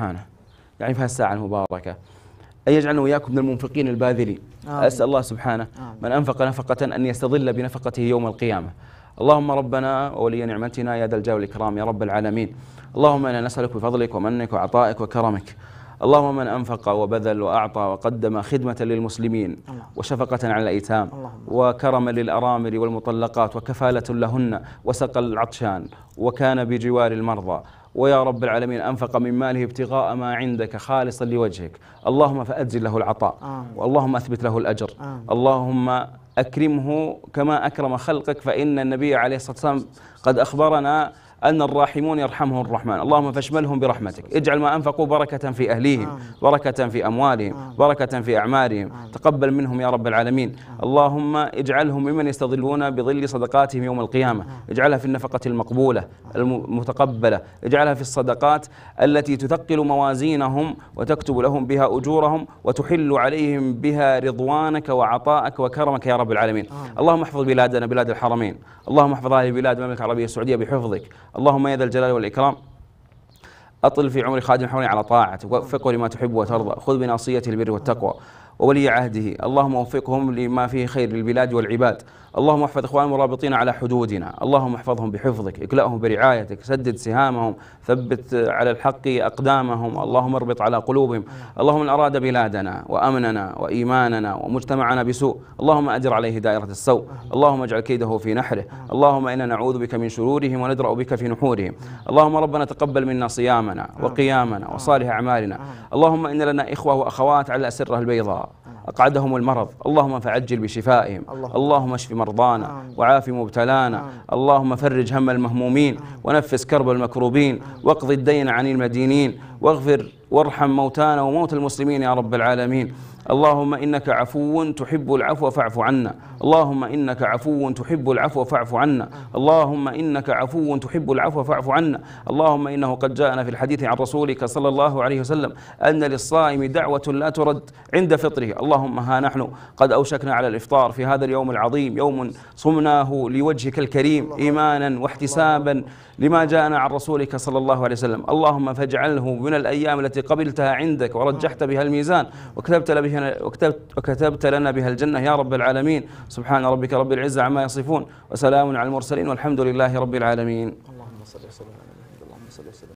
سبحانه يعني في هالساعة المباركة أن يجعلنا وإياكم من المنفقين الباذلين آمين. أسأل الله سبحانه آمين. من أنفق نفقة أن يستظل بنفقته يوم القيامة اللهم ربنا وولي نعمتنا يا ذا الجلال والإكرام يا رب العالمين اللهم أنا نسألك بفضلك ومنك وعطائك وكرمك اللهم من أنفق وبذل وأعطى وقدم خدمة للمسلمين الله. وشفقة على الأيتام وكرما للأرامل والمطلقات وكفالة لهن وسقى العطشان وكان بجوار المرضى ويا رب العالمين أنفق من ماله ابتغاء ما عندك خالصا لوجهك اللهم فأجزل له العطاء آه. واللهم أثبت له الأجر آه. اللهم أكرمه كما أكرم خلقك فإن النبي عليه الصلاة والسلام قد أخبرنا أن الراحمون يرحمهم الرحمن اللهم فاشملهم برحمتك اجعل ما أنفقوا بركة في أهليهم بركة في أموالهم بركة في أعمالهم تقبل منهم يا رب العالمين اللهم اجعلهم ممن يستظلون بظل صدقاتهم يوم القيامة اجعلها في النفقة المقبولة المتقبلة اجعلها في الصدقات التي تثقل موازينهم وتكتب لهم بها أجورهم وتحل عليهم بها رضوانك وعطائك وكرمك يا رب العالمين اللهم احفظ بلادنا بلاد الحرمين اللهم احفظ هذه البلاد المملكة العربية السعودية بحفظك اللهم يا ذا الجلال والإكرام أطل في عمر خادم حولي على طاعته ووفقه لما تحب وترضى خذ بناصيته البر والتقوى وولي عهده اللهم وفقهم لما فيه خير للبلاد والعباد اللهم احفظ اخواننا المرابطين على حدودنا اللهم احفظهم بحفظك اكلأهم برعايتك سدد سهامهم ثبت على الحق اقدامهم اللهم اربط على قلوبهم اللهم من اراد بلادنا وامننا وايماننا ومجتمعنا بسوء اللهم اجر عليه دائره السوء اللهم اجعل كيده في نحره اللهم انا نعوذ بك من شرورهم وندرا بك في نحورهم اللهم ربنا تقبل منا صيامنا وقيامنا وصالح اعمالنا اللهم ان لنا اخوه واخوات على الاسره البيضاء أقعدهم المرض اللهم فعجل بشفائهم اللهم, اشف مرضانا وعاف مبتلانا اللهم فرج هم المهمومين ونفس كرب المكروبين واقض الدين عن المدينين واغفر وارحم موتانا وموتى المسلمين يا رب العالمين اللهم انك عفو تحب العفو فاعف عنا اللهم انك عفو تحب العفو فاعف عنا اللهم انك عفو تحب العفو فاعف عنا اللهم انه قد جاءنا في الحديث عن رسولك صلى الله عليه وسلم ان للصائم دعوه لا ترد عند فطره اللهم ها نحن قد اوشكنا على الافطار في هذا اليوم العظيم يوم صمناه لوجهك الكريم ايمانا واحتسابا لما جاءنا عن رسولك صلى الله عليه وسلم اللهم فاجعله من من الأيام التي قبلتها عندك ورجحت بها الميزان وكتبت, بها وكتبت, وكتبت لنا بها الجنة يا رب العالمين سبحان ربك رب العزة عما يصفون وسلام على المرسلين والحمد لله رب العالمين اللهم صل وسلم على محمد اللهم صل وسلم